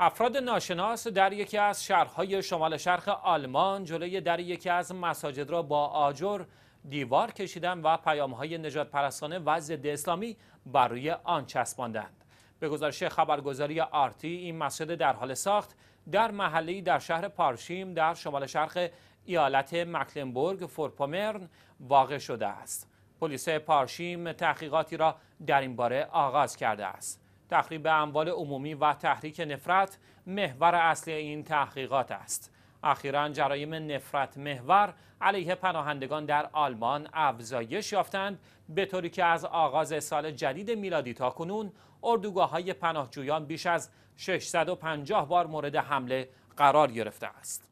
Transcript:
افراد ناشناس در یکی از شهرهای شمال شرق آلمان جلوی در یکی از مساجد را با آجر دیوار کشیدند و پیامهای نجات پرستانه و ضد اسلامی بر روی آن چسباندند. به گزارش خبرگزاری آرتی این مسجد در حال ساخت در محله در شهر پارشیم در شمال شرق ایالت مکلنبورگ فورپومرن واقع شده است. پلیس پارشیم تحقیقاتی را در این باره آغاز کرده است. تخریب اموال عمومی و تحریک نفرت محور اصلی این تحقیقات است اخیرا جرایم نفرت محور علیه پناهندگان در آلمان افزایش یافتند به طوری که از آغاز سال جدید میلادی تا کنون اردوگاه های پناهجویان بیش از 650 بار مورد حمله قرار گرفته است